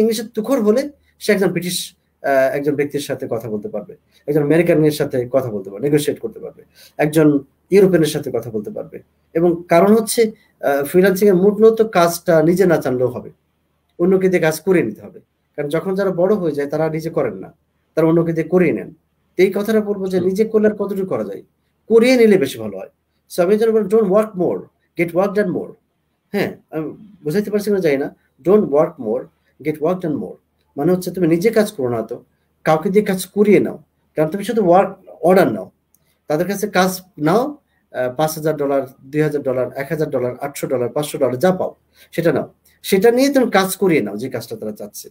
ইংলিশে তুখর হলে সে একজন ব্রিটিশ একজন ব্যক্তির সাথে কথা বলতে পারবে একজন আমেরিকানের সাথে কথা বলতে পারবে নেগোসিয়েট করতে পারবে একজন ইউরোপিয়ানের সাথে কথা বলতে পারবে এবং কারণ হচ্ছে ফ্রিলান্সিং এর মূলত কাজটা নিজে না চানলেও হবে অন্যকে দিয়ে কাজ করে নিতে হবে কারণ যখন যারা বড় হয়ে যায় তারা নিজে করেন না তারা অন্যকে দিয়ে করিয়ে নেন এই কথাটা বলবো যে নিজে করলে আর কতটুকু করা যায় করিয়ে নিলে বেশি ভালো হয় সো আমি যেন বলি don't work more get work done more হ্যাঁ আমি বুঝাইতে পারছি না যাই না don't work more get work done more মানে হচ্ছে তুমি নিজে কাজ করো না তো কাউকে দিয়ে কাজ করিয়ে নাও কারণ তুমি শুধু ওয়ার্ক অর্ডার নাও তাদের কাছে কাজ নাও পাঁচ হাজার ডলার দুই হাজার ডলার এক হাজার ডলার আটশো ডলার পাঁচশো ডলার যা পাও সেটা নাও সেটা নিয়ে তুমি কাজ করিয়ে নাও যে কাজটা তারা চাচ্ছে